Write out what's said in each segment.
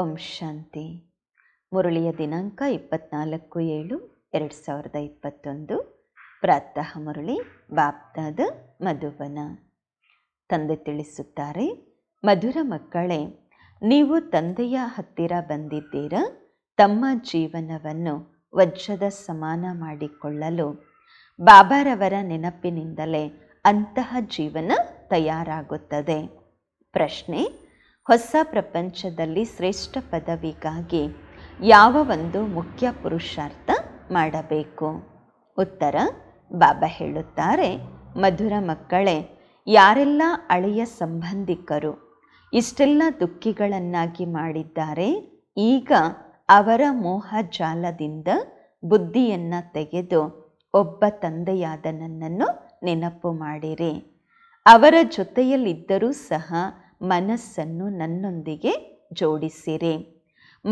ಓಂ ಶಾಂತಿ ಮುರಳಿಯ ದಿನಾಂಕ ಇಪ್ಪತ್ನಾಲ್ಕು ಏಳು ಎರಡು ಸಾವಿರದ ಇಪ್ಪತ್ತೊಂದು ಪ್ರಾತಃ ಮುರಳಿ ಬಾಪ್ತಾದ ಮಧುವನ ತಂದೆ ತಿಳಿಸುತ್ತಾರೆ ಮಧುರ ಮಕ್ಕಳೇ ನೀವು ತಂದೆಯ ಹತ್ತಿರ ಬಂದಿದ್ದೀರ ತಮ್ಮ ಜೀವನವನ್ನು ವಜ್ರದ ಸಮಾನ ಮಾಡಿಕೊಳ್ಳಲು ಬಾಬಾರವರ ನೆನಪಿನಿಂದಲೇ ಅಂತಹ ಜೀವನ ತಯಾರಾಗುತ್ತದೆ ಪ್ರಶ್ನೆ ಹೊಸ ಪ್ರಪಂಚದಲ್ಲಿ ಶ್ರೇಷ್ಠ ಪದವಿಗಾಗಿ ಯಾವ ಒಂದು ಮುಖ್ಯ ಪುರುಷಾರ್ಥ ಮಾಡಬೇಕು ಉತ್ತರ ಬಾಬಾ ಹೇಳುತ್ತಾರೆ ಮಧುರ ಮಕ್ಕಳೇ ಯಾರೆಲ್ಲ ಅಳೆಯ ಸಂಬಂಧಿಕರು ಇಷ್ಟೆಲ್ಲ ದುಃಖಿಗಳನ್ನಾಗಿ ಮಾಡಿದ್ದಾರೆ ಈಗ ಅವರ ಮೋಹ ಜಾಲದಿಂದ ಬುದ್ಧಿಯನ್ನು ತೆಗೆದು ಒಬ್ಬ ತಂದೆಯಾದ ನನ್ನನ್ನು ನೆನಪು ಮಾಡಿರಿ ಅವರ ಜೊತೆಯಲ್ಲಿದ್ದರೂ ಸಹ ಮನಸ್ಸನ್ನು ನನ್ನೊಂದಿಗೆ ಜೋಡಿಸಿರಿ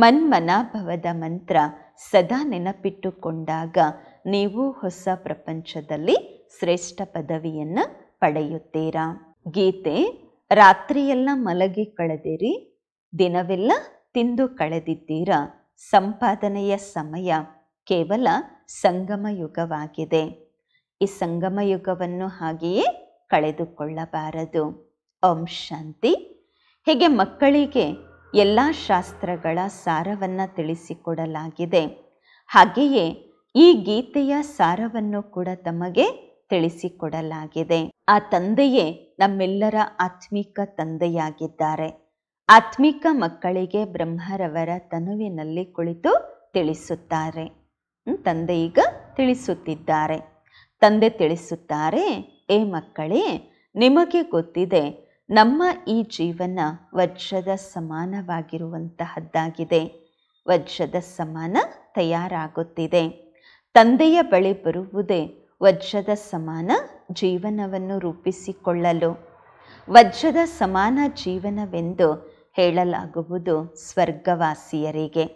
ಮನ್ಮನಾಭವದ ಮಂತ್ರ ಸದಾ ನೆನಪಿಟ್ಟುಕೊಂಡಾಗ ನೀವು ಹೊಸ ಪ್ರಪಂಚದಲ್ಲಿ ಶ್ರೇಷ್ಠ ಪದವಿಯನ್ನು ಪಡೆಯುತ್ತೀರಾ ಗೀತೆ ರಾತ್ರಿಯೆಲ್ಲ ಮಲಗಿ ಕಳೆದಿರಿ ದಿನವೆಲ್ಲ ತಿಂದು ಕಳೆದಿದ್ದೀರಾ ಸಂಪಾದನೆಯ ಸಮಯ ಕೇವಲ ಸಂಗಮ ಯುಗವಾಗಿದೆ ಈ ಸಂಗಮ ಯುಗವನ್ನು ಹಾಗೆಯೇ ಕಳೆದುಕೊಳ್ಳಬಾರದು ಓಂ ಶಾಂತಿ ಹೀಗೆ ಮಕ್ಕಳಿಗೆ ಎಲ್ಲ ಶಾಸ್ತ್ರಗಳ ಸಾರವನ್ನು ತಿಳಿಸಿಕೊಡಲಾಗಿದೆ ಹಾಗೆಯೇ ಈ ಗೀತೆಯ ಸಾರವನ್ನು ಕೂಡ ತಮಗೆ ತಿಳಿಸಿಕೊಡಲಾಗಿದೆ ಆ ತಂದೆಯೇ ನಮ್ಮೆಲ್ಲರ ಆತ್ಮಿಕ ತಂದೆಯಾಗಿದ್ದಾರೆ ಆತ್ಮಿಕ ಮಕ್ಕಳಿಗೆ ಬ್ರಹ್ಮರವರ ತನುವಿನಲ್ಲಿ ಕುಳಿತು ತಿಳಿಸುತ್ತಾರೆ ತಂದೆ ಈಗ ತಿಳಿಸುತ್ತಿದ್ದಾರೆ ತಂದೆ ತಿಳಿಸುತ್ತಾರೆ ಏ ಮಕ್ಕಳೇ ನಿಮಗೆ ಗೊತ್ತಿದೆ ನಮ್ಮ ಈ ಜೀವನ ವಜ್ರದ ಸಮಾನವಾಗಿರುವಂತಹದ್ದಾಗಿದೆ ವಜ್ರದ ಸಮಾನ ತಯಾರಾಗುತ್ತಿದೆ ತಂದೆಯ ಬಳಿ ಬರುವುದೇ ವಜ್ರದ ಸಮಾನ ಜೀವನವನ್ನು ರೂಪಿಸಿಕೊಳ್ಳಲು ವಜ್ರದ ಸಮಾನ ಜೀವನವೆಂದು ಹೇಳಲಾಗುವುದು ಸ್ವರ್ಗವಾಸಿಯರಿಗೆ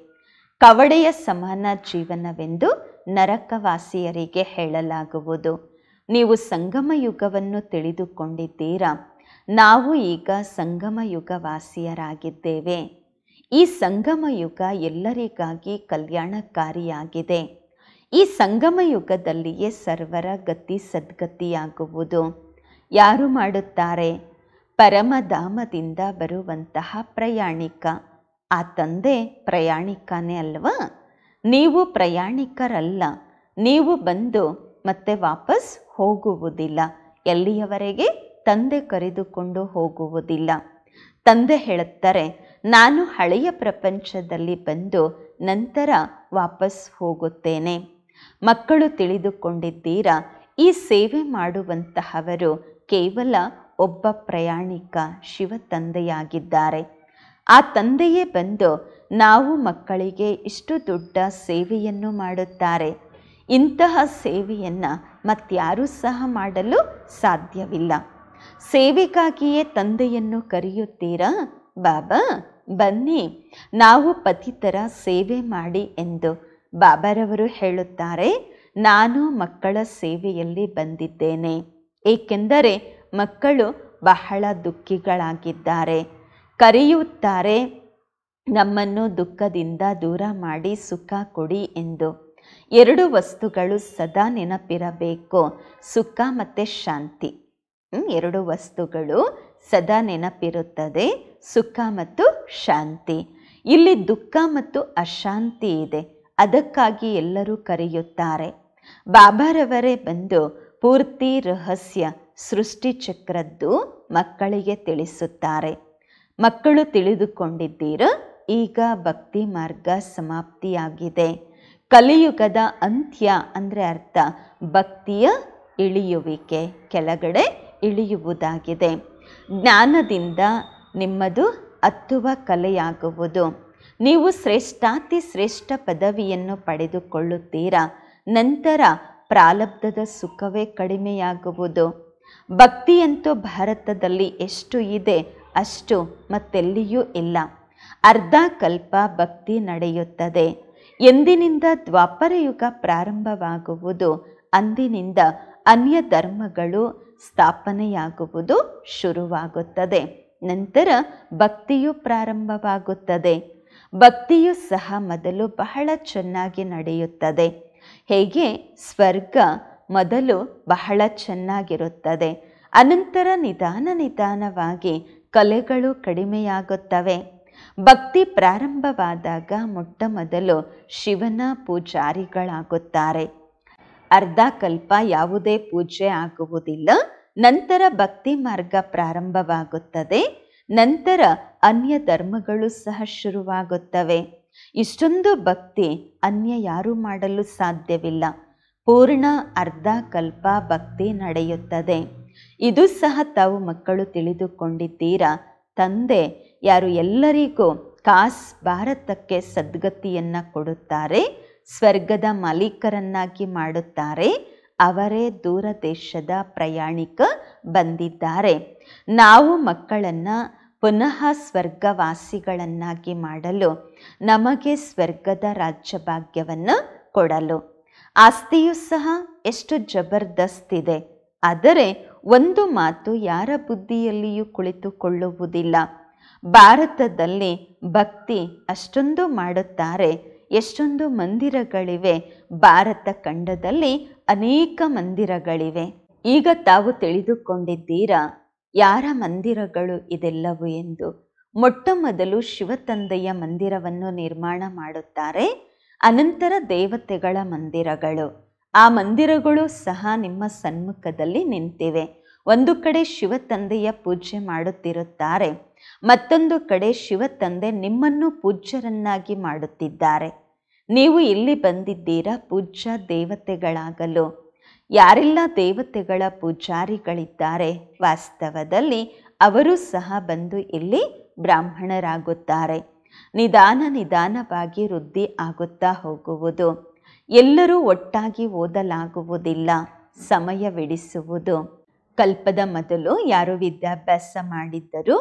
ಕವಡೆಯ ಸಮಾನ ಜೀವನವೆಂದು ನರಕವಾಸಿಯರಿಗೆ ಹೇಳಲಾಗುವುದು ನೀವು ಸಂಗಮ ಯುಗವನ್ನು ತಿಳಿದುಕೊಂಡಿದ್ದೀರಾ ನಾವು ಈಗ ಸಂಗಮಯುಗ ವಾಸಿಯರಾಗಿದ್ದೇವೆ ಈ ಸಂಗಮಯುಗ ಎಲ್ಲರಿಗಾಗಿ ಕಲ್ಯಾಣಕಾರಿಯಾಗಿದೆ ಈ ಸಂಗಮಯುಗದಲ್ಲಿಯೇ ಸರ್ವರ ಗತಿ ಸದ್ಗತಿಯಾಗುವುದು ಯಾರು ಮಾಡುತ್ತಾರೆ ಪರಮಧಾಮದಿಂದ ಬರುವಂತಹ ಪ್ರಯಾಣಿಕ ಆ ತಂದೆ ಪ್ರಯಾಣಿಕನೇ ಅಲ್ವಾ ನೀವು ಪ್ರಯಾಣಿಕರಲ್ಲ ನೀವು ಬಂದು ಮತ್ತೆ ವಾಪಸ್ ಹೋಗುವುದಿಲ್ಲ ಎಲ್ಲಿಯವರೆಗೆ ತಂದೆ ಕರೆದುಕೊಂಡು ಹೋಗುವುದಿಲ್ಲ ತಂದೆ ಹೇಳುತ್ತಾರೆ ನಾನು ಹಳೆಯ ಪ್ರಪಂಚದಲ್ಲಿ ಬಂದು ನಂತರ ವಾಪಸ್ ಹೋಗುತ್ತೇನೆ ಮಕ್ಕಳು ತಿಳಿದುಕೊಂಡಿದ್ದೀರಾ ಈ ಸೇವೆ ಮಾಡುವಂತಹವರು ಕೇವಲ ಒಬ್ಬ ಪ್ರಯಾಣಿಕ ಶಿವ ತಂದೆಯಾಗಿದ್ದಾರೆ ಆ ತಂದೆಯೇ ಬಂದು ನಾವು ಮಕ್ಕಳಿಗೆ ಇಷ್ಟು ದೊಡ್ಡ ಸೇವೆಯನ್ನು ಮಾಡುತ್ತಾರೆ ಇಂತಹ ಸೇವೆಯನ್ನು ಮತ್ತಾರೂ ಸಹ ಮಾಡಲು ಸಾಧ್ಯವಿಲ್ಲ ಸೇವೆಗಾಗಿಯೇ ತಂದೆಯನ್ನು ಕರೆಯುತ್ತೀರಾ ಬಾಬಾ ಬನ್ನಿ ನಾವು ಪತಿತರ ಸೇವೆ ಮಾಡಿ ಎಂದು ಬಾಬಾರವರು ಹೇಳುತ್ತಾರೆ ನಾನು ಮಕ್ಕಳ ಸೇವೆಯಲ್ಲಿ ಬಂದಿದ್ದೇನೆ ಏಕೆಂದರೆ ಮಕ್ಕಳು ಬಹಳ ದುಃಖಿಗಳಾಗಿದ್ದಾರೆ ಕರೆಯುತ್ತಾರೆ ನಮ್ಮನ್ನು ದುಃಖದಿಂದ ದೂರ ಮಾಡಿ ಸುಖ ಕೊಡಿ ಎಂದು ಎರಡು ವಸ್ತುಗಳು ಸದಾ ನೆನಪಿರಬೇಕು ಸುಖ ಮತ್ತು ಶಾಂತಿ ಎರಡು ವಸ್ತುಗಳು ಸದಾ ನೆನಪಿರುತ್ತದೆ ಸುಖ ಮತ್ತು ಶಾಂತಿ ಇಲ್ಲಿ ದುಃಖ ಮತ್ತು ಅಶಾಂತಿ ಇದೆ ಅದಕ್ಕಾಗಿ ಎಲ್ಲರೂ ಕರೆಯುತ್ತಾರೆ ಬಾಬಾರವರೇ ಬಂದು ಪೂರ್ತಿ ರಹಸ್ಯ ಸೃಷ್ಟಿ ಚಕ್ರದ್ದು ಮಕ್ಕಳಿಗೆ ತಿಳಿಸುತ್ತಾರೆ ಮಕ್ಕಳು ತಿಳಿದುಕೊಂಡಿದ್ದೀರ ಈಗ ಭಕ್ತಿ ಮಾರ್ಗ ಸಮಾಪ್ತಿಯಾಗಿದೆ ಕಲಿಯುಗದ ಅಂತ್ಯ ಅಂದರೆ ಅರ್ಥ ಭಕ್ತಿಯ ಇಳಿಯುವಿಕೆ ಕೆಳಗಡೆ ಇಳಿಯುವುದಾಗಿದೆ ಜ್ಞಾನದಿಂದ ನಿಮ್ಮದು ಹತ್ತುವ ಕಲೆಯಾಗುವುದು ನೀವು ಶ್ರೇಷ್ಠಾತಿ ಶ್ರೇಷ್ಠ ಪದವಿಯನ್ನು ಪಡೆದುಕೊಳ್ಳುತ್ತೀರಾ ನಂತರ ಪ್ರಾಲಬ್ಧದ ಸುಖವೇ ಕಡಿಮೆಯಾಗುವುದು ಭಕ್ತಿಯಂತೂ ಭಾರತದಲ್ಲಿ ಎಷ್ಟು ಇದೆ ಅಷ್ಟು ಮತ್ತೆಲ್ಲಿಯೂ ಇಲ್ಲ ಅರ್ಧ ಕಲ್ಪ ಭಕ್ತಿ ನಡೆಯುತ್ತದೆ ಎಂದಿನಿಂದ ದ್ವಾಪರಯುಗ ಪ್ರಾರಂಭವಾಗುವುದು ಅಂದಿನಿಂದ ಅನ್ಯ ಧರ್ಮಗಳು ಸ್ಥಾಪನೆಯಾಗುವುದು ಶುರುವಾಗುತ್ತದೆ ನಂತರ ಭಕ್ತಿಯು ಪ್ರಾರಂಭವಾಗುತ್ತದೆ ಭಕ್ತಿಯು ಸಹ ಮೊದಲು ಬಹಳ ಚೆನ್ನಾಗಿ ನಡೆಯುತ್ತದೆ ಹೇಗೆ ಸ್ವರ್ಗ ಮೊದಲು ಬಹಳ ಚೆನ್ನಾಗಿರುತ್ತದೆ ಅನಂತರ ನಿಧಾನ ನಿಧಾನವಾಗಿ ಕಲೆಗಳು ಕಡಿಮೆಯಾಗುತ್ತವೆ ಭಕ್ತಿ ಪ್ರಾರಂಭವಾದಾಗ ಮೊಟ್ಟ ಮೊದಲು ಶಿವನ ಪೂಜಾರಿಗಳಾಗುತ್ತಾರೆ ಅರ್ಧ ಕಲ್ಪ ಯಾವುದೇ ಪೂಜೆ ಆಗುವುದಿಲ್ಲ ನಂತರ ಭಕ್ತಿ ಮಾರ್ಗ ಪ್ರಾರಂಭವಾಗುತ್ತದೆ ನಂತರ ಅನ್ಯ ಧರ್ಮಗಳು ಸಹ ಶುರುವಾಗುತ್ತವೆ ಇಷ್ಟೊಂದು ಭಕ್ತಿ ಅನ್ಯ ಯಾರೂ ಮಾಡಲು ಸಾಧ್ಯವಿಲ್ಲ ಪೂರ್ಣ ಅರ್ಧ ಕಲ್ಪ ಭಕ್ತಿ ನಡೆಯುತ್ತದೆ ಇದು ಸಹ ತಾವು ಮಕ್ಕಳು ತಿಳಿದುಕೊಂಡಿದ್ದೀರಾ ತಂದೆ ಯಾರು ಎಲ್ಲರಿಗೂ ಕಾಸ್ ಭಾರತಕ್ಕೆ ಸದ್ಗತಿಯನ್ನು ಕೊಡುತ್ತಾರೆ ಸ್ವರ್ಗದ ಮಾಲೀಕರನ್ನಾಗಿ ಮಾಡುತ್ತಾರೆ ಅವರೇ ದೂರ ದೇಶದ ಪ್ರಯಾಣಿಕ ಬಂದಿದ್ದಾರೆ ನಾವು ಮಕ್ಕಳನ್ನು ಪುನಃ ಸ್ವರ್ಗವಾಸಿಗಳನ್ನಾಗಿ ಮಾಡಲು ನಮಗೆ ಸ್ವರ್ಗದ ರಾಜ್ಯಭಾಗ್ಯವನ್ನು ಕೊಡಲು ಆಸ್ತಿಯು ಸಹ ಎಷ್ಟು ಜಬರ್ದಸ್ತಿದೆ ಇದೆ ಆದರೆ ಒಂದು ಮಾತು ಯಾರ ಬುದ್ಧಿಯಲ್ಲಿಯೂ ಕುಳಿತುಕೊಳ್ಳುವುದಿಲ್ಲ ಭಾರತದಲ್ಲಿ ಭಕ್ತಿ ಅಷ್ಟೊಂದು ಮಾಡುತ್ತಾರೆ ಎಷ್ಟೊಂದು ಮಂದಿರಗಳಿವೆ ಭಾರತ ಖಂಡದಲ್ಲಿ ಅನೇಕ ಮಂದಿರಗಳಿವೆ ಈಗ ತಾವು ತಿಳಿದುಕೊಂಡಿದ್ದೀರಾ ಯಾರ ಮಂದಿರಗಳು ಇದೆಲ್ಲವು ಎಂದು ಮೊಟ್ಟ ಮೊದಲು ಶಿವತಂದೆಯ ಮಂದಿರವನ್ನು ನಿರ್ಮಾಣ ಮಾಡುತ್ತಾರೆ ಅನಂತರ ದೇವತೆಗಳ ಮಂದಿರಗಳು ಆ ಮಂದಿರಗಳು ಸಹ ನಿಮ್ಮ ಸನ್ಮುಖದಲ್ಲಿ ನಿಂತಿವೆ ಒಂದು ಕಡೆ ಶಿವ ತಂದೆಯ ಪೂಜೆ ಮಾಡುತ್ತಿರುತ್ತಾರೆ ಮತ್ತೊಂದು ಕಡೆ ಶಿವ ತಂದೆ ನಿಮ್ಮನ್ನು ಪೂಜ್ಯರನ್ನಾಗಿ ಮಾಡುತ್ತಿದ್ದಾರೆ ನೀವು ಇಲ್ಲಿ ಬಂದಿದ್ದೀರಾ ಪೂಜ್ಯ ದೇವತೆಗಳಾಗಲು ಯಾರೆಲ್ಲ ದೇವತೆಗಳ ಪೂಜಾರಿಗಳಿದ್ದಾರೆ ವಾಸ್ತವದಲ್ಲಿ ಅವರು ಸಹ ಬಂದು ಇಲ್ಲಿ ಬ್ರಾಹ್ಮಣರಾಗುತ್ತಾರೆ ನಿಧಾನ ನಿಧಾನವಾಗಿ ವೃದ್ಧಿ ಆಗುತ್ತಾ ಹೋಗುವುದು ಎಲ್ಲರೂ ಒಟ್ಟಾಗಿ ಓದಲಾಗುವುದಿಲ್ಲ ಸಮಯವಿಡಿಸುವುದು ಕಲ್ಪದ ಮೊದಲು ಯಾರು ವಿದ್ಯಾಭ್ಯಾಸ ಮಾಡಿದ್ದರು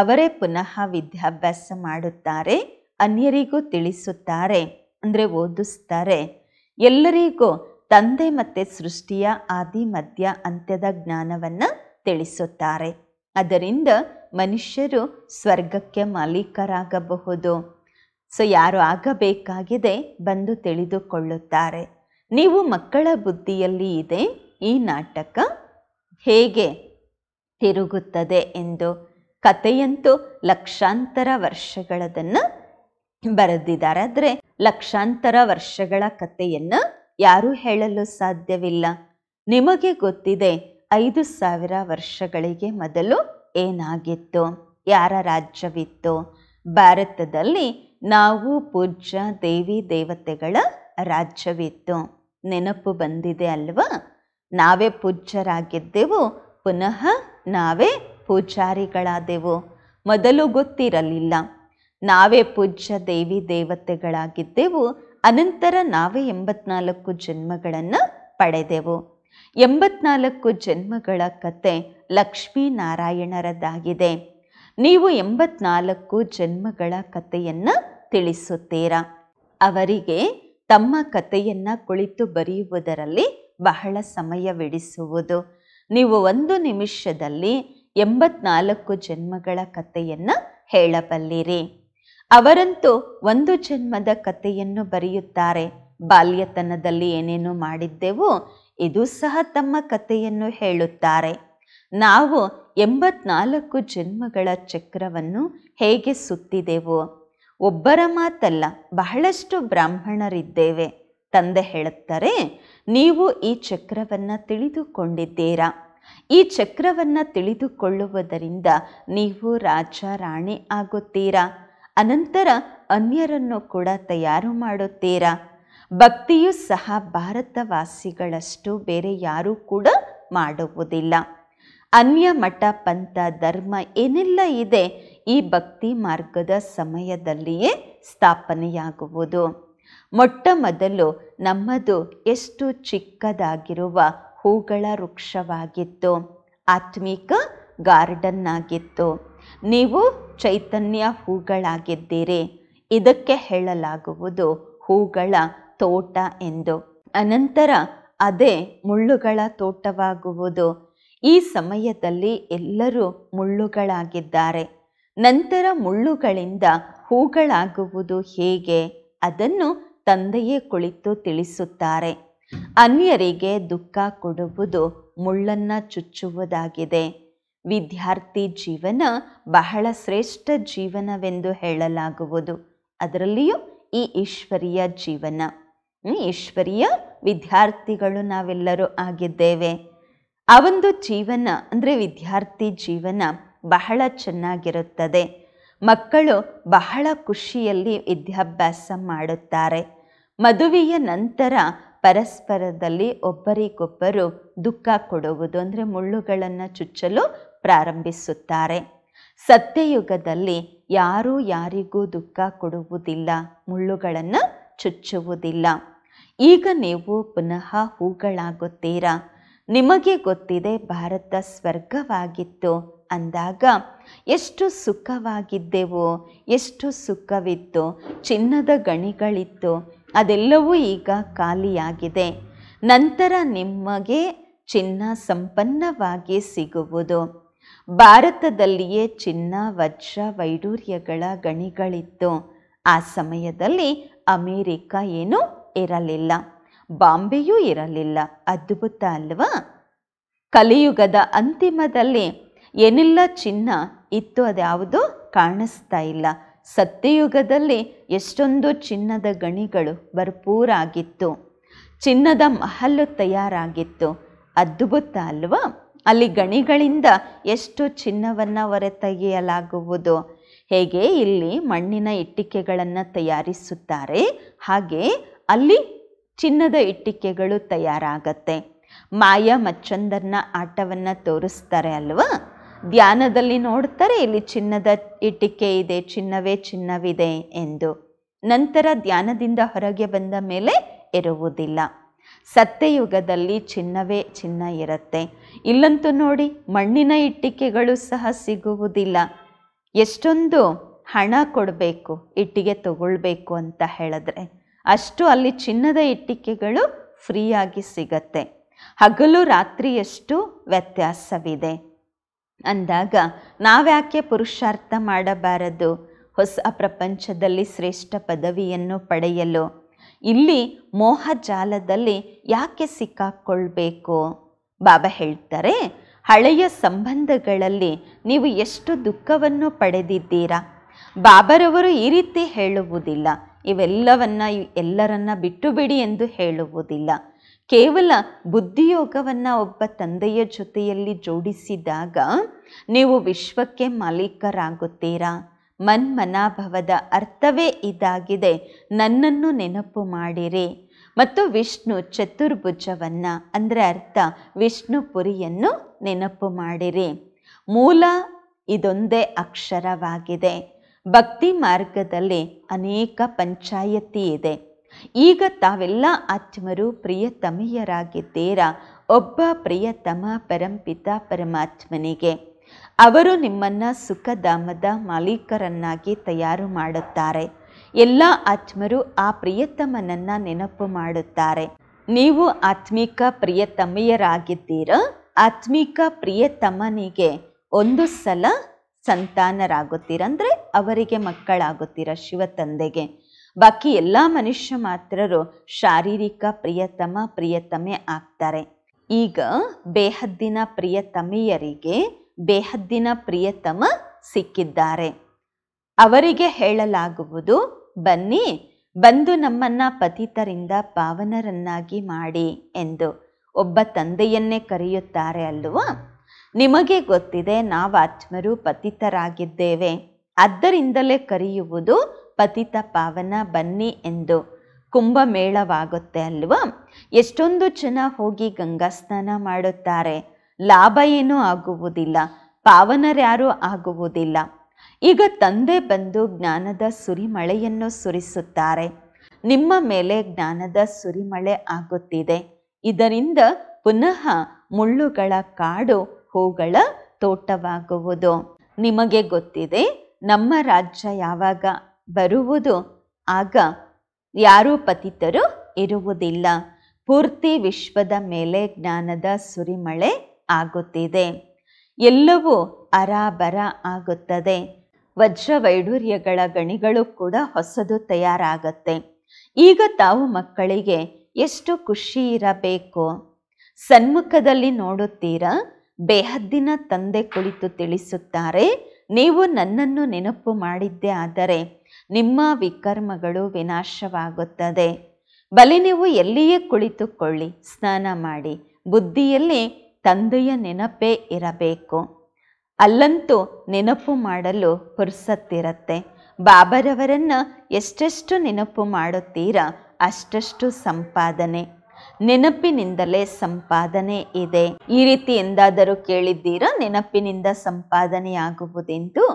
ಅವರೇ ಪುನಃ ವಿದ್ಯಾಭ್ಯಾಸ ಮಾಡುತ್ತಾರೆ ಅನ್ಯರಿಗೂ ತಿಳಿಸುತ್ತಾರೆ ಅಂದರೆ ಓದಿಸ್ತಾರೆ ಎಲ್ಲರಿಗೂ ತಂದೆ ಮತ್ತು ಸೃಷ್ಟಿಯ ಆದಿ ಮಧ್ಯ ಅಂತ್ಯದ ಜ್ಞಾನವನ್ನು ತಿಳಿಸುತ್ತಾರೆ ಅದರಿಂದ ಮನುಷ್ಯರು ಸ್ವರ್ಗಕ್ಕೆ ಮಾಲೀಕರಾಗಬಹುದು ಸೊ ಯಾರು ಆಗಬೇಕಾಗಿದೆ ಬಂದು ತಿಳಿದುಕೊಳ್ಳುತ್ತಾರೆ ನೀವು ಮಕ್ಕಳ ಬುದ್ಧಿಯಲ್ಲಿ ಇದೆ ಈ ನಾಟಕ ಹೇಗೆ ತಿರುಗುತ್ತದೆ ಎಂದು ಕತೆಯಂತೂ ಲಕ್ಷಾಂತರ ವರ್ಷಗಳದನ್ನು ಬರೆದಿದ್ದಾರೆ ಆದರೆ ಲಕ್ಷಾಂತರ ವರ್ಷಗಳ ಕಥೆಯನ್ನು ಯಾರೂ ಹೇಳಲು ಸಾಧ್ಯವಿಲ್ಲ ನಿಮಗೆ ಗೊತ್ತಿದೆ ಐದು ಸಾವಿರ ವರ್ಷಗಳಿಗೆ ಮೊದಲು ಏನಾಗಿತ್ತು ಯಾರ ರಾಜ್ಯವಿತ್ತು ಭಾರತದಲ್ಲಿ ನಾವು ಪೂಜ್ಯ ದೇವಿ ದೇವತೆಗಳ ರಾಜ್ಯವಿತ್ತು ನೆನಪು ಬಂದಿದೆ ಅಲ್ವಾ ನಾವೇ ಪೂಜ್ಯರಾಗಿದ್ದೆವು ಪುನಃ ನಾವೇ ಪೂಜಾರಿಗಳಾದೆವು ಮೊದಲು ಗೊತ್ತಿರಲಿಲ್ಲ ನಾವೇ ಪೂಜ್ಯ ದೇವಿ ದೇವತೆಗಳಾಗಿದ್ದೆವು ಅನಂತರ ನಾವೇ ಎಂಬತ್ನಾಲ್ಕು ಜನ್ಮಗಳನ್ನು ಪಡೆದೆವು ಎಂಬತ್ನಾಲ್ಕು ಜನ್ಮಗಳ ಕತೆ ಲಕ್ಷ್ಮೀನಾರಾಯಣರದ್ದಾಗಿದೆ ನೀವು ಎಂಬತ್ನಾಲ್ಕು ಜನ್ಮಗಳ ಕಥೆಯನ್ನು ತಿಳಿಸುತ್ತೀರಾ ಅವರಿಗೆ ತಮ್ಮ ಕಥೆಯನ್ನು ಕುಳಿತು ಬರೆಯುವುದರಲ್ಲಿ ಬಹಳ ಸಮಯವಿಡಿಸುವುದು ನೀವು ಒಂದು ನಿಮಿಷದಲ್ಲಿ ಎಂಬತ್ನಾಲ್ಕು ಜನ್ಮಗಳ ಕಥೆಯನ್ನು ಹೇಳಬಲ್ಲಿರಿ ಅವರಂತೂ ಒಂದು ಜನ್ಮದ ಕಥೆಯನ್ನು ಬರೆಯುತ್ತಾರೆ ಬಾಲ್ಯತನದಲ್ಲಿ ಏನೇನು ಮಾಡಿದ್ದೆವು ಇದು ಸಹ ತಮ್ಮ ಕಥೆಯನ್ನು ಹೇಳುತ್ತಾರೆ ನಾವು ಎಂಬತ್ನಾಲ್ಕು ಜನ್ಮಗಳ ಚಕ್ರವನ್ನು ಹೇಗೆ ಸುತ್ತಿದೆವು ಒಬ್ಬರ ಮಾತಲ್ಲ ಬಹಳಷ್ಟು ಬ್ರಾಹ್ಮಣರಿದ್ದೇವೆ ತಂದೆ ಹೇಳುತ್ತಾರೆ ನೀವು ಈ ಚಕ್ರವನ್ನು ತಿಳಿದುಕೊಂಡಿದ್ದೀರಾ ಈ ಚಕ್ರವನ್ನು ತಿಳಿದುಕೊಳ್ಳುವುದರಿಂದ ನೀವು ರಾಜ ರಾಣಿ ಆಗುತ್ತೀರಾ ಅನಂತರ ಅನ್ಯರನ್ನು ಕೂಡ ತಯಾರು ಮಾಡುತ್ತೀರಾ ಭಕ್ತಿಯು ಸಹ ಭಾರತವಾಸಿಗಳಷ್ಟು ಬೇರೆ ಯಾರೂ ಕೂಡ ಮಾಡುವುದಿಲ್ಲ ಅನ್ಯ ಮಠ ಪಂಥ ಧರ್ಮ ಏನೆಲ್ಲ ಇದೆ ಈ ಭಕ್ತಿ ಮಾರ್ಗದ ಸಮಯದಲ್ಲಿಯೇ ಸ್ಥಾಪನೆಯಾಗುವುದು ಮೊಟ್ಟ ಮೊದಲು ನಮ್ಮದು ಎಷ್ಟು ಚಿಕ್ಕದಾಗಿರುವ ಹೂಗಳ ವೃಕ್ಷವಾಗಿತ್ತು ಆತ್ಮಿಕ ಗಾರ್ಡನ್ ಆಗಿತ್ತು ನೀವು ಚೈತನ್ಯ ಹೂಗಳಾಗಿದ್ದೀರಿ ಇದಕ್ಕೆ ಹೇಳಲಾಗುವುದು ಹೂಗಳ ತೋಟ ಎಂದು ಅನಂತರ ಅದೇ ಮುಳ್ಳುಗಳ ತೋಟವಾಗುವುದು ಈ ಸಮಯದಲ್ಲಿ ಎಲ್ಲರೂ ಮುಳ್ಳುಗಳಾಗಿದ್ದಾರೆ ನಂತರ ಮುಳ್ಳುಗಳಿಂದ ಹೂಗಳಾಗುವುದು ಹೇಗೆ ಅದನ್ನು ತಂದೆಯೇ ಕುಳಿತು ತಿಳಿಸುತ್ತಾರೆ ಅನ್ಯರಿಗೆ ದುಃಖ ಕೊಡುವುದು ಮುಳ್ಳನ್ನ ಚುಚ್ಚುವುದಾಗಿದೆ ವಿದ್ಯಾರ್ಥಿ ಜೀವನ ಬಹಳ ಶ್ರೇಷ್ಠ ಜೀವನವೆಂದು ಹೇಳಲಾಗುವುದು ಅದರಲ್ಲಿಯೂ ಈ ಈಶ್ವರೀಯ ಜೀವನ ಈಶ್ವರಿಯ ವಿದ್ಯಾರ್ಥಿಗಳು ನಾವೆಲ್ಲರೂ ಆಗಿದ್ದೇವೆ ಆ ಒಂದು ಜೀವನ ಅಂದರೆ ವಿದ್ಯಾರ್ಥಿ ಜೀವನ ಬಹಳ ಚೆನ್ನಾಗಿರುತ್ತದೆ ಮಕ್ಕಳು ಬಹಳ ಖುಷಿಯಲ್ಲಿ ವಿದ್ಯಾಭ್ಯಾಸ ಮಾಡುತ್ತಾರೆ ಮದುವೆಯ ನಂತರ ಪರಸ್ಪರದಲ್ಲಿ ಒಬ್ಬರಿಗೊಬ್ಬರು ದುಃಖ ಕೊಡುವುದು ಅಂದರೆ ಮುಳ್ಳುಗಳನ್ನು ಚುಚ್ಚಲು ಪ್ರಾರಂಭಿಸುತ್ತಾರೆ ಸತ್ಯಯುಗದಲ್ಲಿ ಯಾರೂ ಯಾರಿಗೂ ದುಃಖ ಕೊಡುವುದಿಲ್ಲ ಮುಳ್ಳುಗಳನ್ನು ಚುಚ್ಚುವುದಿಲ್ಲ ಈಗ ನೀವು ಪುನಃ ಹೂಗಳಾಗುತ್ತೀರಾ ನಿಮಗೆ ಗೊತ್ತಿದೆ ಭಾರತ ಸ್ವರ್ಗವಾಗಿತ್ತು ಅಂದಾಗ ಎಷ್ಟು ಸುಖವಾಗಿದ್ದೆವು ಎಷ್ಟು ಸುಖವಿತ್ತು ಚಿನ್ನದ ಗಣಿಗಳಿತ್ತು ಅದೆಲ್ಲವೂ ಈಗ ಖಾಲಿಯಾಗಿದೆ ನಂತರ ನಿಮಗೆ ಚಿನ್ನ ಸಂಪನ್ನವಾಗಿ ಸಿಗುವುದು ಭಾರತದಲ್ಲಿಯೇ ಚಿನ್ನ ವಜ್ರ ವೈಡೂರ್ಯಗಳ ಗಣಿಗಳಿತ್ತು ಆ ಸಮಯದಲ್ಲಿ ಅಮೇರಿಕ ಏನೂ ಇರಲಿಲ್ಲ ಬಾಂಬೆಯೂ ಇರಲಿಲ್ಲ ಅದ್ಭುತ ಅಲ್ವಾ ಕಲಿಯುಗದ ಅಂತಿಮದಲ್ಲಿ ಏನಿಲ್ಲ ಚಿನ್ನ ಇತ್ತು ಅದ್ಯಾವುದು ಕಾಣಿಸ್ತಾ ಇಲ್ಲ ಸತ್ಯಯುಗದಲ್ಲಿ ಎಷ್ಟೊಂದು ಚಿನ್ನದ ಗಣಿಗಳು ಭರ್ಪೂರಾಗಿತ್ತು ಚಿನ್ನದ ಮಹಲ್ಲು ತಯಾರಾಗಿತ್ತು ಅದ್ಭುತ ಅಲ್ವಾ ಅಲ್ಲಿ ಗಣಿಗಳಿಂದ ಎಷ್ಟು ಚಿನ್ನವನ್ನು ಹೊರತೆಗೆಯಲಾಗುವುದು ಹೇಗೆ ಇಲ್ಲಿ ಮಣ್ಣಿನ ಇಟ್ಟಿಕೆಗಳನ್ನು ತಯಾರಿಸುತ್ತಾರೆ ಹಾಗೆ ಅಲ್ಲಿ ಚಿನ್ನದ ಇಟ್ಟಿಕೆಗಳು ತಯಾರಾಗತ್ತೆ ಮಾಯ ಮಚ್ಚಂದರ್ನ ಆಟವನ್ನು ತೋರಿಸ್ತಾರೆ ಅಲ್ವಾ ಧ್ಯಾನದಲ್ಲಿ ನೋಡ್ತಾರೆ ಇಲ್ಲಿ ಚಿನ್ನದ ಇಟ್ಟಿಕೆ ಇದೆ ಚಿನ್ನವೇ ಚಿನ್ನವಿದೆ ಎಂದು ನಂತರ ಧ್ಯಾನದಿಂದ ಹೊರಗೆ ಬಂದ ಮೇಲೆ ಇರುವುದಿಲ್ಲ ಸತ್ಯಯುಗದಲ್ಲಿ ಚಿನ್ನವೇ ಚಿನ್ನ ಇರುತ್ತೆ ಇಲ್ಲಂತೂ ನೋಡಿ ಮಣ್ಣಿನ ಇಟ್ಟಿಕೆಗಳು ಸಹ ಸಿಗುವುದಿಲ್ಲ ಎಷ್ಟೊಂದು ಹಣ ಕೊಡಬೇಕು ಇಟ್ಟಿಗೆ ತಗೊಳ್ಬೇಕು ಅಂತ ಹೇಳಿದ್ರೆ ಅಷ್ಟು ಅಲ್ಲಿ ಚಿನ್ನದ ಇಟ್ಟಿಕೆಗಳು ಫ್ರೀಯಾಗಿ ಸಿಗತ್ತೆ ಹಗಲು ರಾತ್ರಿಯಷ್ಟು ವ್ಯತ್ಯಾಸವಿದೆ ಅಂದಾಗ ನಾವ್ಯಾಕೆ ಪುರುಷಾರ್ಥ ಮಾಡಬಾರದು ಹೊಸ ಪ್ರಪಂಚದಲ್ಲಿ ಶ್ರೇಷ್ಠ ಪದವಿಯನ್ನು ಪಡೆಯಲು ಇಲ್ಲಿ ಮೋಹ ಜಾಲದಲ್ಲಿ ಯಾಕೆ ಸಿಕ್ಕಾಕ್ಕೊಳ್ಬೇಕು ಬಾಬಾ ಹೇಳ್ತಾರೆ ಹಳೆಯ ಸಂಬಂಧಗಳಲ್ಲಿ ನೀವು ಎಷ್ಟು ದುಃಖವನ್ನು ಪಡೆದಿದ್ದೀರಾ ಬಾಬರವರು ಈ ರೀತಿ ಹೇಳುವುದಿಲ್ಲ ಇವೆಲ್ಲವನ್ನು ಎಲ್ಲರನ್ನ ಬಿಟ್ಟುಬಿಡಿ ಎಂದು ಹೇಳುವುದಿಲ್ಲ ಕೇವಲ ಬುದ್ಧಿಯೋಗವನ್ನು ಒಬ್ಬ ತಂದೆಯ ಜೊತೆಯಲ್ಲಿ ಜೋಡಿಸಿದಾಗ ನೀವು ವಿಶ್ವಕ್ಕೆ ಮಾಲೀಕರಾಗುತ್ತೀರಾ ಮನ್ಮನಾಭವದ ಅರ್ಥವೇ ಇದಾಗಿದೆ ನನ್ನನ್ನು ನೆನಪು ಮಾಡಿರಿ ಮತ್ತು ವಿಷ್ಣು ಚತುರ್ಭುಜವನ್ನು ಅಂದರೆ ಅರ್ಥ ವಿಷ್ಣುಪುರಿಯನ್ನು ನೆನಪು ಮಾಡಿರಿ ಮೂಲ ಇದೊಂದೇ ಅಕ್ಷರವಾಗಿದೆ ಭಕ್ತಿ ಮಾರ್ಗದಲ್ಲಿ ಅನೇಕ ಪಂಚಾಯತಿ ಇದೆ ಈಗ ತಾವೆಲ್ಲ ಆತ್ಮರು ಪ್ರಿಯತಮಯರಾಗಿದ್ದೀರಾ ಒಬ್ಬ ಪ್ರಿಯತಮ ಪರಂಪಿತ ಪರಮಾತ್ಮನಿಗೆ ಅವರು ನಿಮ್ಮನ್ನು ಸುಖಧಾಮದ ಮಾಲೀಕರನ್ನಾಗಿ ತಯಾರು ಮಾಡುತ್ತಾರೆ ಎಲ್ಲ ಆತ್ಮರು ಆ ಪ್ರಿಯತಮನನ್ನು ನೆನಪು ಮಾಡುತ್ತಾರೆ ನೀವು ಆತ್ಮಿಕ ಪ್ರಿಯತಮಿಯರಾಗಿದ್ದೀರ ಆತ್ಮಿಕ ಪ್ರಿಯತಮನಿಗೆ ಒಂದು ಸಲ ಸಂತಾನರಾಗುತ್ತೀರ ಅವರಿಗೆ ಮಕ್ಕಳಾಗುತ್ತೀರ ಶಿವ ತಂದೆಗೆ ಬಾಕಿ ಎಲ್ಲ ಮನುಷ್ಯ ಮಾತ್ರರು ಶಾರೀರಿಕ ಪ್ರಿಯತಮ ಪ್ರಿಯತಮೆ ಆಗ್ತಾರೆ ಈಗ ಬೇಹದ್ದಿನ ಪ್ರಿಯತಮಿಯರಿಗೆ ಬೇಹದ್ದಿನ ಪ್ರಿಯತಮ ಸಿಕ್ಕಿದ್ದಾರೆ ಅವರಿಗೆ ಹೇಳಲಾಗುವುದು ಬನ್ನಿ ಬಂದು ನಮ್ಮನ್ನ ಪತಿತರಿಂದ ಪಾವನರನ್ನಾಗಿ ಮಾಡಿ ಎಂದು ಒಬ್ಬ ತಂದೆಯನ್ನೇ ಕರೆಯುತ್ತಾರೆ ಅಲ್ವಾ ನಿಮಗೆ ಗೊತ್ತಿದೆ ನಾವು ಆತ್ಮರು ಪತಿತರಾಗಿದ್ದೇವೆ ಆದ್ದರಿಂದಲೇ ಕರೆಯುವುದು ಪತಿತ ಪಾವನ ಬನ್ನಿ ಎಂದು ಕುಂಭಮೇಳವಾಗುತ್ತೆ ಅಲ್ವಾ ಎಷ್ಟೊಂದು ಜನ ಹೋಗಿ ಗಂಗಾ ಸ್ನಾನ ಮಾಡುತ್ತಾರೆ ಲಾಭ ಏನೂ ಆಗುವುದಿಲ್ಲ ಪಾವನರ್ಯಾರೂ ಆಗುವುದಿಲ್ಲ ಈಗ ತಂದೆ ಬಂದು ಜ್ಞಾನದ ಸುರಿಮಳೆಯನ್ನು ಸುರಿಸುತ್ತಾರೆ ನಿಮ್ಮ ಮೇಲೆ ಜ್ಞಾನದ ಸುರಿಮಳೆ ಆಗುತ್ತಿದೆ ಇದರಿಂದ ಪುನಃ ಮುಳ್ಳುಗಳ ಕಾಡು ಹೂಗಳ ತೋಟವಾಗುವುದು ನಿಮಗೆ ಗೊತ್ತಿದೆ ನಮ್ಮ ರಾಜ್ಯ ಯಾವಾಗ ಬರುವುದು ಆಗ ಯಾರೂ ಪತಿತರು ಇರುವುದಿಲ್ಲ ಪೂರ್ತಿ ವಿಶ್ವದ ಮೇಲೆ ಜ್ಞಾನದ ಸುರಿಮಳೆ ಆಗುತ್ತಿದೆ ಎಲ್ಲವೂ ಅರಾಬರ ಆಗುತ್ತದೆ ವಜ್ರ ವೈಡೂರ್ಯಗಳ ಗಣಿಗಳು ಕೂಡ ಹೊಸದು ತಯಾರಾಗತ್ತೆ ಈಗ ತಾವು ಮಕ್ಕಳಿಗೆ ಎಷ್ಟು ಖುಷಿ ಇರಬೇಕು ಸನ್ಮುಖದಲ್ಲಿ ನೋಡುತ್ತೀರಾ ಬೇಹದ್ದಿನ ತಂದೆ ಕುಳಿತು ತಿಳಿಸುತ್ತಾರೆ ನೀವು ನನ್ನನ್ನು ನೆನಪು ಮಾಡಿದ್ದೇ ಆದರೆ ನಿಮ್ಮ ವಿಕರ್ಮಗಳು ವಿನಾಶವಾಗುತ್ತದೆ ಬಲಿ ನೀವು ಎಲ್ಲಿಯೇ ಕುಳಿತುಕೊಳ್ಳಿ ಸ್ನಾನ ಮಾಡಿ ಬುದ್ಧಿಯಲ್ಲಿ ತಂದೆಯ ನೆನಪೇ ಇರಬೇಕು ಅಲ್ಲಂತೂ ನೆನಪು ಮಾಡಲು ಪುರ್ಸತ್ತಿರತ್ತೆ ಬಾಬರವರನ್ನು ಎಷ್ಟೆಷ್ಟು ನೆನಪು ಮಾಡುತ್ತೀರಾ ಅಷ್ಟಷ್ಟು ಸಂಪಾದನೆ ನೆನಪಿನಿಂದಲೇ ಸಂಪಾದನೆ ಇದೆ ಈ ರೀತಿ ಎಂದಾದರೂ ಕೇಳಿದ್ದೀರಾ ನೆನಪಿನಿಂದ ಸಂಪಾದನೆಯಾಗುವುದೆಂದು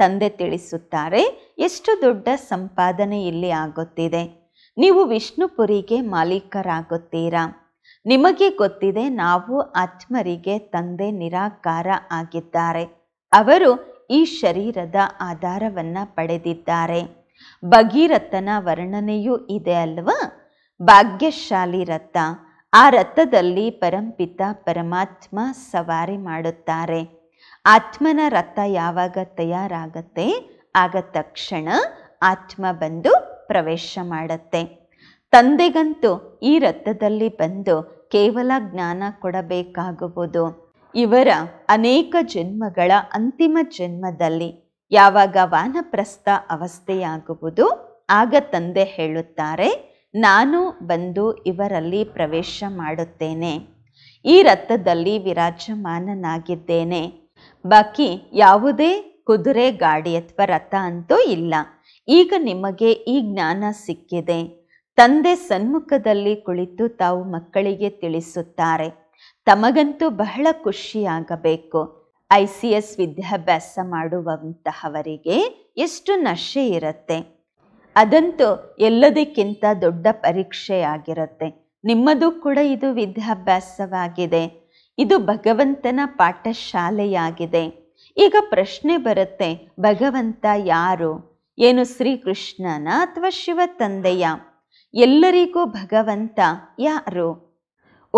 ತಂದೆ ತಿಳಿಸುತ್ತಾರೆ ಎಷ್ಟು ದೊಡ್ಡ ಸಂಪಾದನೆ ಇಲ್ಲಿ ಆಗುತ್ತಿದೆ ನೀವು ವಿಷ್ಣುಪುರಿಗೆ ಮಾಲೀಕರಾಗುತ್ತೀರಾ ನಿಮಗೆ ಗೊತ್ತಿದೆ ನಾವು ಆತ್ಮರಿಗೆ ತಂದೆ ನಿರಾಕಾರ ಆಗಿದ್ದಾರೆ ಅವರು ಈ ಶರೀರದ ಆಧಾರವನ್ನು ಪಡೆದಿದ್ದಾರೆ ಭಗೀರಥನ ವರ್ಣನೆಯೂ ಇದೆ ಅಲ್ವಾ ಭಾಗ್ಯಶಾಲಿ ರಥ ಆ ರಥದಲ್ಲಿ ಪರಂಪಿತ ಪರಮಾತ್ಮ ಸವಾರಿ ಮಾಡುತ್ತಾರೆ ಆತ್ಮನ ರಥ ಯಾವಾಗ ತಯಾರಾಗತ್ತೆ ಆಗ ತಕ್ಷಣ ಆತ್ಮ ಬಂದು ಪ್ರವೇಶ ಮಾಡತ್ತೆ ತಂದೆಗಂತೂ ಈ ರಥದಲ್ಲಿ ಬಂದು ಕೇವಲ ಜ್ಞಾನ ಕೊಡಬೇಕಾಗುವುದು ಇವರ ಅನೇಕ ಜನ್ಮಗಳ ಅಂತಿಮ ಜನ್ಮದಲ್ಲಿ ಯಾವಾಗ ವಾನಪ್ರಸ್ಥ ಅವಸ್ಥೆಯಾಗುವುದು ಆಗ ತಂದೆ ಹೇಳುತ್ತಾರೆ ನಾನು ಬಂದು ಇವರಲ್ಲಿ ಪ್ರವೇಶ ಮಾಡುತ್ತೇನೆ ಈ ರಥದಲ್ಲಿ ವಿರಾಜಮಾನನಾಗಿದ್ದೇನೆ ಬಾಕಿ ಯಾವುದೇ ಕುದುರೆ ಗಾಡಿ ಅಥವಾ ರಥ ಅಂತೂ ಇಲ್ಲ ಈಗ ನಿಮಗೆ ಈ ಜ್ಞಾನ ಸಿಕ್ಕಿದೆ ತಂದೆ ಸನ್ಮುಖದಲ್ಲಿ ಕುಳಿತು ತಾವು ಮಕ್ಕಳಿಗೆ ತಿಳಿಸುತ್ತಾರೆ ತಮಗಂತೂ ಬಹಳ ಖುಷಿಯಾಗಬೇಕು ಐ ಸಿ ಎಸ್ ವಿದ್ಯಾಭ್ಯಾಸ ಮಾಡುವಂತಹವರಿಗೆ ಎಷ್ಟು ನಶೆ ಇರುತ್ತೆ ಅದಂತೂ ಎಲ್ಲದಕ್ಕಿಂತ ದೊಡ್ಡ ಪರೀಕ್ಷೆಯಾಗಿರುತ್ತೆ ನಿಮ್ಮದು ಕೂಡ ಇದು ವಿದ್ಯಾಭ್ಯಾಸವಾಗಿದೆ ಇದು ಭಗವಂತನ ಪಾಠಶಾಲೆಯಾಗಿದೆ ಈಗ ಪ್ರಶ್ನೆ ಬರುತ್ತೆ ಭಗವಂತ ಯಾರು ಏನು ಶ್ರೀಕೃಷ್ಣನ ಅಥವಾ ಶಿವ ತಂದೆಯ ಎಲ್ಲರಿಗೂ ಭಗವಂತ ಯಾರು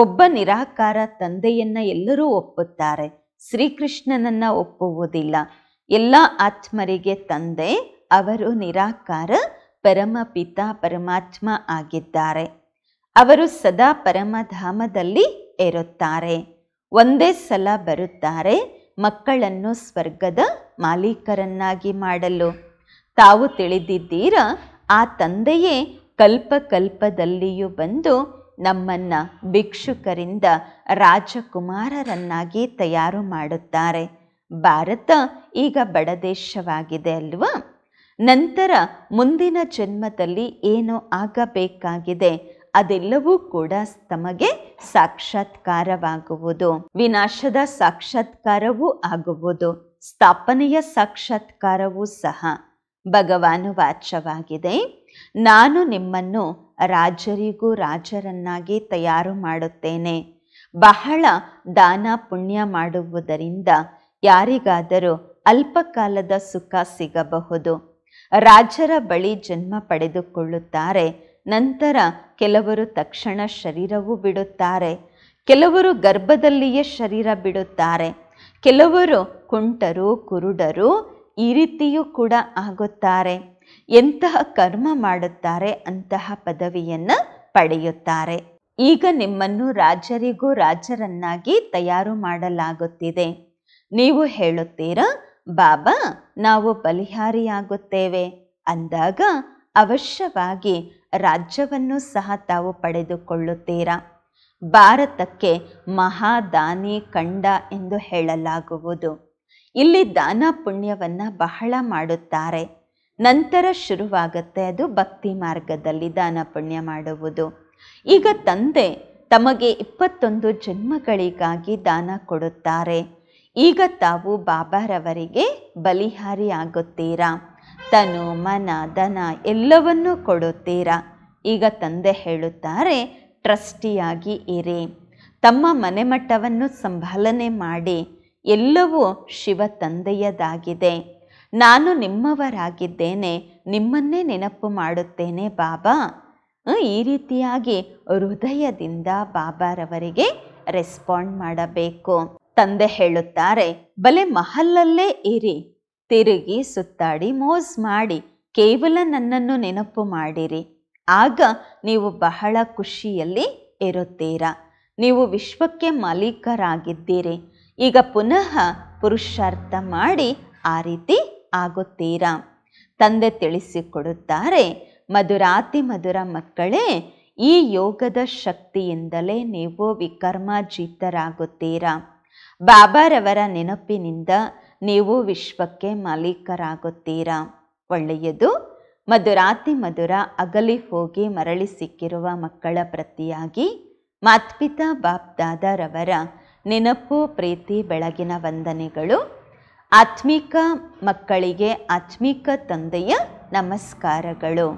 ಒಬ್ಬ ನಿರಾಕಾರ ತಂದೆಯನ್ನ ಎಲ್ಲರೂ ಒಪ್ಪುತ್ತಾರೆ ಶ್ರೀಕೃಷ್ಣನನ್ನ ಒಪ್ಪುವುದಿಲ್ಲ ಎಲ್ಲ ಆತ್ಮರಿಗೆ ತಂದೆ ಅವರು ನಿರಾಕಾರ ಪರಮ ಪಿತಾ ಪರಮಾತ್ಮ ಆಗಿದ್ದಾರೆ ಅವರು ಸದಾ ಪರಮಧಾಮದಲ್ಲಿ ಇರುತ್ತಾರೆ ಒಂದೇ ಸಲ ಬರುತ್ತಾರೆ ಮಕ್ಕಳನ್ನು ಸ್ವರ್ಗದ ಮಾಲೀಕರನ್ನಾಗಿ ಮಾಡಲು ತಾವು ತಿಳಿದಿದ್ದೀರ ಆ ತಂದೆಯೇ ಕಲ್ಪಕಲ್ಪದಲ್ಲಿಯೂ ಬಂದು ನಮ್ಮನ್ನು ಭಿಕ್ಷುಕರಿಂದ ರಾಜಕುಮಾರರನ್ನಾಗಿ ತಯಾರು ಮಾಡುತ್ತಾರೆ ಭಾರತ ಈಗ ಬಡ ದೇಶವಾಗಿದೆ ಅಲ್ವಾ ನಂತರ ಮುಂದಿನ ಜನ್ಮದಲ್ಲಿ ಏನು ಆಗಬೇಕಾಗಿದೆ ಅದೆಲ್ಲವೂ ಕೂಡ ತಮಗೆ ಸಾಕ್ಷಾತ್ಕಾರವಾಗುವುದು ವಿನಾಶದ ಸಾಕ್ಷಾತ್ಕಾರವೂ ಆಗುವುದು ಸ್ಥಾಪನೆಯ ಸಾಕ್ಷಾತ್ಕಾರವೂ ಸಹ ಭಗವಾನು ವಾಚ್ಯವಾಗಿದೆ ನಾನು ನಿಮ್ಮನ್ನು ರಾಜರಿಗೂ ರಾಜರನ್ನಾಗಿ ತಯಾರು ಮಾಡುತ್ತೇನೆ ಬಹಳ ದಾನ ಪುಣ್ಯ ಮಾಡುವುದರಿಂದ ಯಾರಿಗಾದರೂ ಅಲ್ಪಕಾಲದ ಸುಖ ಸಿಗಬಹುದು ರಾಜರ ಬಳಿ ಜನ್ಮ ಪಡೆದುಕೊಳ್ಳುತ್ತಾರೆ ನಂತರ ಕೆಲವರು ತಕ್ಷಣ ಶರೀರವೂ ಬಿಡುತ್ತಾರೆ ಕೆಲವರು ಗರ್ಭದಲ್ಲಿಯೇ ಶರೀರ ಬಿಡುತ್ತಾರೆ ಕೆಲವರು ಕುಂಟರು ಕುರುಡರು ಈ ರೀತಿಯೂ ಕೂಡ ಆಗುತ್ತಾರೆ ಎಂತಹ ಕರ್ಮ ಮಾಡುತ್ತಾರೆ ಅಂತಹ ಪದವಿಯನ್ನು ಪಡೆಯುತ್ತಾರೆ ಈಗ ನಿಮ್ಮನ್ನು ರಾಜರಿಗೂ ರಾಜರನ್ನಾಗಿ ತಯಾರು ಮಾಡಲಾಗುತ್ತಿದೆ ನೀವು ಹೇಳುತ್ತೀರಾ ಬಾಬಾ ನಾವು ಬಲಿಹಾರಿಯಾಗುತ್ತೇವೆ ಅಂದಾಗ ಅವಶ್ಯವಾಗಿ ರಾಜ್ಯವನ್ನು ಸಹ ತಾವು ಪಡೆದುಕೊಳ್ಳುತ್ತೀರಾ ಭಾರತಕ್ಕೆ ಮಹಾದಾನಿ ಕಂಡ ಎಂದು ಹೇಳಲಾಗುವುದು ಇಲ್ಲಿ ದಾನ ಪುಣ್ಯವನ್ನು ಬಹಳ ಮಾಡುತ್ತಾರೆ ನಂತರ ಶುರುವಾಗುತ್ತೆ ಅದು ಭಕ್ತಿ ಮಾರ್ಗದಲ್ಲಿ ದಾನ ಪುಣ್ಯ ಮಾಡುವುದು ಈಗ ತಂದೆ ತಮಗೆ ಇಪ್ಪತ್ತೊಂದು ಜನ್ಮಗಳಿಗಾಗಿ ದಾನ ಕೊಡುತ್ತಾರೆ ಈಗ ತಾವು ಬಾಬಾರವರಿಗೆ ಬಲಿಹಾರಿ ಆಗುತ್ತೀರಾ ತನು ಮನ ದನ ಎಲ್ಲವನ್ನೂ ಕೊಡುತ್ತೀರಾ ಈಗ ತಂದೆ ಹೇಳುತ್ತಾರೆ ಟ್ರಸ್ಟಿಯಾಗಿ ಇರಿ ತಮ್ಮ ಮನೆಮಟ್ಟವನ್ನು ಸಂಭಾಲನೆ ಮಾಡಿ ಎಲ್ಲವೂ ಶಿವ ತಂದೆಯದಾಗಿದೆ ನಾನು ನಿಮ್ಮವರಾಗಿದ್ದೇನೆ ನಿಮ್ಮನ್ನೇ ನೆನಪು ಮಾಡುತ್ತೇನೆ ಬಾಬಾ ಈ ರೀತಿಯಾಗಿ ಹೃದಯದಿಂದ ಬಾಬಾರವರಿಗೆ ರೆಸ್ಪಾಂಡ್ ಮಾಡಬೇಕು ತಂದೆ ಹೇಳುತ್ತಾರೆ ಬಲೆ ಮಹಲ್ಲಲ್ಲೇ ಇರಿ ತಿರುಗಿ ಸುತ್ತಾಡಿ ಮೋಸ್ ಮಾಡಿ ಕೇವಲ ನನ್ನನ್ನು ನೆನಪು ಮಾಡಿರಿ ಆಗ ನೀವು ಬಹಳ ಖುಷಿಯಲ್ಲಿ ಇರುತ್ತೀರಾ ನೀವು ವಿಶ್ವಕ್ಕೆ ಮಾಲೀಕರಾಗಿದ್ದೀರಿ ಈಗ ಪುನಃ ಪುರುಷಾರ್ಥ ಮಾಡಿ ಆ ರೀತಿ ಆಗುತ್ತೀರಾ ತಂದೆ ತಿಳಿಸಿಕೊಡುತ್ತಾರೆ ಮಧುರಾತಿ ಮಧುರ ಮಕ್ಕಳೇ ಈ ಯೋಗದ ಶಕ್ತಿಯಿಂದಲೇ ನೀವು ಜೀತರಾಗುತ್ತೀರಾ ಬಾಬಾರವರ ನೆನಪಿನಿಂದ ನೀವು ವಿಶ್ವಕ್ಕೆ ಮಾಲೀಕರಾಗುತ್ತೀರಾ ಒಳ್ಳೆಯದು ಮಧುರಾತಿ ಮಧುರ ಅಗಲಿ ಹೋಗಿ ಮರಳಿ ಸಿಕ್ಕಿರುವ ಮಕ್ಕಳ ಪ್ರತಿಯಾಗಿ ಮಾತ್ಪಿತಾ ಬಾಪ್ದಾದರವರ ನೆನಪು ಪ್ರೀತಿ ಬೆಳಗಿನ ವಂದನೆಗಳು ಆತ್ಮಿಕ ಮಕ್ಕಳಿಗೆ ಆತ್ಮಿಕ ತಂದೆಯ ನಮಸ್ಕಾರಗಳು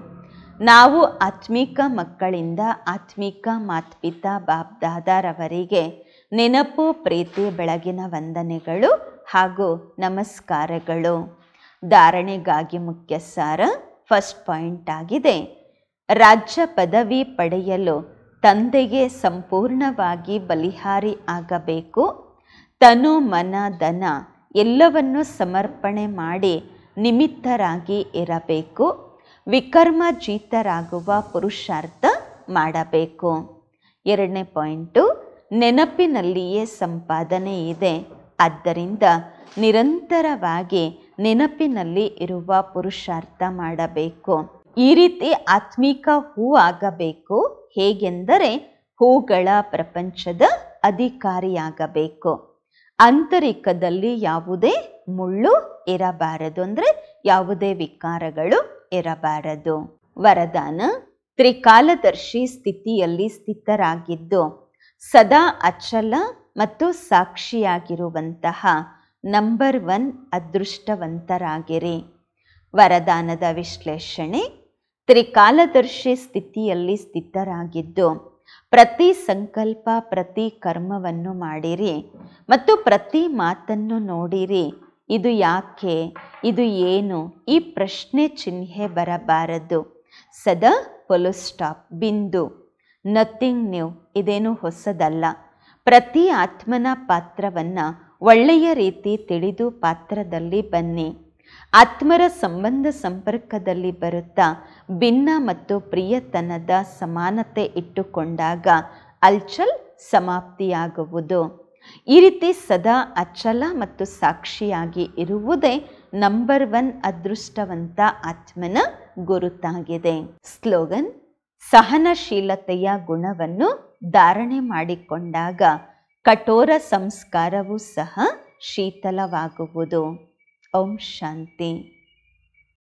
ನಾವು ಆತ್ಮಿಕ ಮಕ್ಕಳಿಂದ ಆತ್ಮಿಕ ಮಾತ್ಪಿತಾ ಬಾಪ್ದಾದರವರಿಗೆ ನೆನಪು ಪ್ರೀತಿ ಬೆಳಗಿನ ವಂದನೆಗಳು ಹಾಗೂ ನಮಸ್ಕಾರಗಳು ಧಾರಣೆಗಾಗಿ ಮುಖ್ಯ ಸಾರ ಫಸ್ಟ್ ಪಾಯಿಂಟ್ ಆಗಿದೆ ರಾಜ್ಯ ಪದವಿ ಪಡೆಯಲು ತಂದೆಗೆ ಸಂಪೂರ್ಣವಾಗಿ ಬಲಿಹಾರಿ ಆಗಬೇಕು ತನು ಮನ ಧನ ಎಲ್ಲವನ್ನು ಸಮರ್ಪಣೆ ಮಾಡಿ ನಿಮಿತ್ತರಾಗಿ ಇರಬೇಕು ವಿಕರ್ಮ ಜೀತರಾಗುವ ಪುರುಷಾರ್ಥ ಮಾಡಬೇಕು ಎರಡನೇ ಪಾಯಿಂಟು ನೆನಪಿನಲ್ಲಿಯೇ ಸಂಪಾದನೆ ಇದೆ ಆದ್ದರಿಂದ ನಿರಂತರವಾಗಿ ನೆನಪಿನಲ್ಲಿ ಇರುವ ಪುರುಷಾರ್ಥ ಮಾಡಬೇಕು ಈ ರೀತಿ ಆತ್ಮಿಕ ಹೂ ಆಗಬೇಕು ಹೇಗೆಂದರೆ ಹೂಗಳ ಪ್ರಪಂಚದ ಅಧಿಕಾರಿಯಾಗಬೇಕು ಆಂತರಿಕದಲ್ಲಿ ಯಾವುದೇ ಮುಳ್ಳು ಇರಬಾರದು ಅಂದರೆ ಯಾವುದೇ ವಿಕಾರಗಳು ಇರಬಾರದು ವರದಾನ ತ್ರಿಕಾಲದರ್ಶಿ ಸ್ಥಿತಿಯಲ್ಲಿ ಸ್ಥಿತರಾಗಿದ್ದು ಸದಾ ಅಚಲ ಮತ್ತು ಸಾಕ್ಷಿಯಾಗಿರುವಂತಹ ನಂಬರ್ ಒನ್ ಅದೃಷ್ಟವಂತರಾಗಿರಿ ವರದಾನದ ವಿಶ್ಲೇಷಣೆ ತ್ರಿಕಾಲದರ್ಶಿ ಸ್ಥಿತಿಯಲ್ಲಿ ಸ್ಥಿತರಾಗಿದ್ದು ಪ್ರತಿ ಸಂಕಲ್ಪ ಪ್ರತಿ ಕರ್ಮವನ್ನು ಮಾಡಿರಿ ಮತ್ತು ಪ್ರತಿ ಮಾತನ್ನು ನೋಡಿರಿ ಇದು ಯಾಕೆ ಇದು ಏನು ಈ ಪ್ರಶ್ನೆ ಚಿಹ್ನೆ ಬರಬಾರದು ಸದಾ ಪೊಲೋಸ್ಟಾಪ್ ಸ್ಟಾಪ್ ಬಿಂದು ನಥಿಂಗ್ ನ್ಯೂ ಇದೇನು ಹೊಸದಲ್ಲ ಪ್ರತಿ ಆತ್ಮನ ಪಾತ್ರವನ್ನು ಒಳ್ಳೆಯ ರೀತಿ ತಿಳಿದು ಪಾತ್ರದಲ್ಲಿ ಬನ್ನಿ ಆತ್ಮರ ಸಂಬಂಧ ಸಂಪರ್ಕದಲ್ಲಿ ಬರುತ್ತಾ ಭಿನ್ನ ಮತ್ತು ಪ್ರಿಯತನದ ಸಮಾನತೆ ಇಟ್ಟುಕೊಂಡಾಗ ಅಲ್ಚಲ್ ಸಮಾಪ್ತಿಯಾಗುವುದು ಈ ರೀತಿ ಸದಾ ಅಚಲ ಮತ್ತು ಸಾಕ್ಷಿಯಾಗಿ ಇರುವುದೇ ನಂಬರ್ ಒನ್ ಅದೃಷ್ಟವಂತ ಆತ್ಮನ ಗುರುತಾಗಿದೆ ಸ್ಲೋಗನ್ ಸಹನಶೀಲತೆಯ ಗುಣವನ್ನು ಧಾರಣೆ ಮಾಡಿಕೊಂಡಾಗ ಕಠೋರ ಸಂಸ್ಕಾರವೂ ಸಹ ಶೀತಲವಾಗುವುದು ಓಂ ಶಾಂತಿ